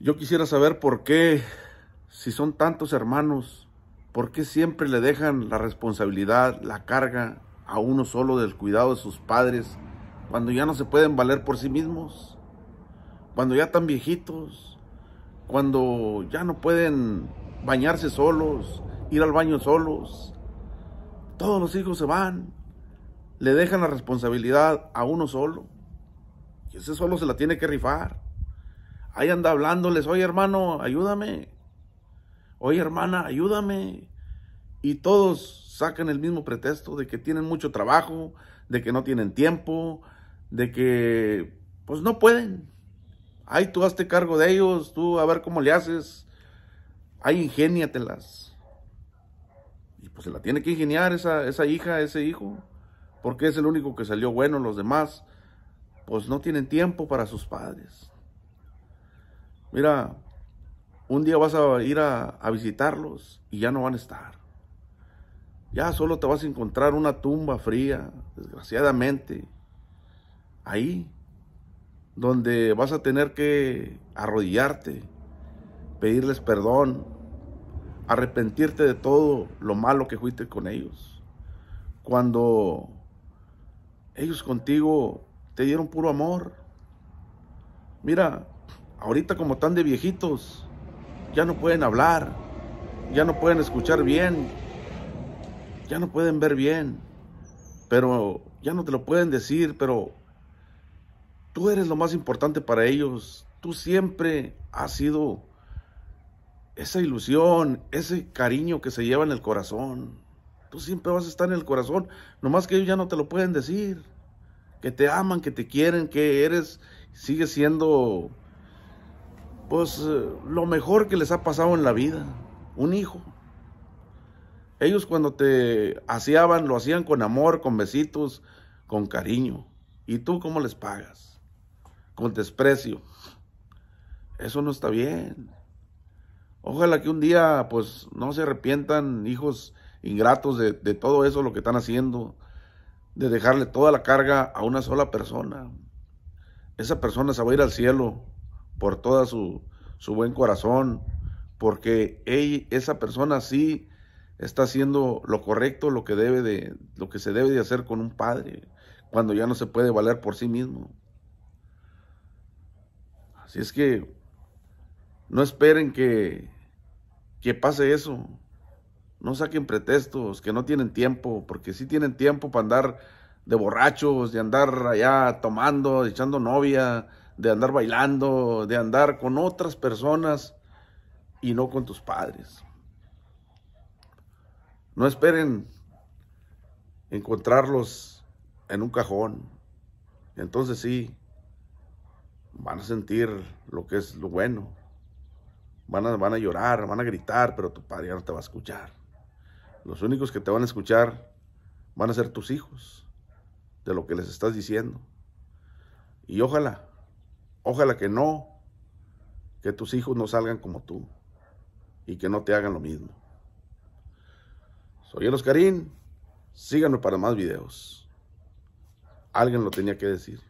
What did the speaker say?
Yo quisiera saber por qué, si son tantos hermanos, por qué siempre le dejan la responsabilidad, la carga a uno solo del cuidado de sus padres, cuando ya no se pueden valer por sí mismos, cuando ya están viejitos, cuando ya no pueden bañarse solos, ir al baño solos. Todos los hijos se van, le dejan la responsabilidad a uno solo, y ese solo se la tiene que rifar. Ahí anda hablándoles, oye hermano, ayúdame. Oye hermana, ayúdame. Y todos sacan el mismo pretexto de que tienen mucho trabajo, de que no tienen tiempo, de que pues no pueden. Ay, tú hazte cargo de ellos, tú a ver cómo le haces. Ay, ingéniatelas. Y pues se la tiene que ingeniar esa, esa hija, ese hijo, porque es el único que salió bueno, los demás pues no tienen tiempo para sus padres. Mira, un día vas a ir a, visitarlos y ya no van a estar. Ya solo te vas a encontrar una tumba fría, desgraciadamente. Ahí, donde vas a tener que arrodillarte, pedirles perdón, arrepentirte de todo lo malo que fuiste con ellos. Cuando ellos contigo te dieron puro amor. Mira, ahorita como están de viejitos, ya no pueden hablar, ya no pueden escuchar bien, ya no pueden ver bien, pero ya no te lo pueden decir, pero tú eres lo más importante para ellos, tú siempre has sido esa ilusión, ese cariño que se lleva en el corazón. Tú siempre vas a estar en el corazón, nomás que ellos ya no te lo pueden decir. Que te aman, que te quieren, que eres, sigues siendo pues eh, lo mejor que les ha pasado en la vida, un hijo. Ellos cuando te hacían, lo hacían con amor, con besitos, con cariño. ¿Y tú cómo les pagas? Con desprecio. Eso no está bien. Ojalá que un día pues no se arrepientan hijos ingratos de, de todo eso, lo que están haciendo, de dejarle toda la carga a una sola persona. Esa persona se va a ir al cielo por toda su, buen corazón, porque esa persona sí está haciendo lo correcto, lo que, debe de, lo que se debe de hacer con un padre, cuando ya no se puede valer por sí mismo. Así es que no esperen que, que pase eso. No saquen pretextos, que no tienen tiempo, porque sí tienen tiempo para andar de borrachos, de andar allá tomando, echando novia, de andar bailando, de andar con otras personas y no con tus padres. No esperen encontrarlos en un cajón. Entonces sí, van a sentir lo que es lo bueno. Van a, van a llorar, van a gritar, pero tu padre ya no te va a escuchar. Los únicos que te van a escuchar van a ser tus hijos, de lo que les estás diciendo. Y ojalá Ojalá que no, que tus hijos no salgan como tú y que no te hagan lo mismo. Soy el Oscarín, síganos para más videos. Alguien lo tenía que decir.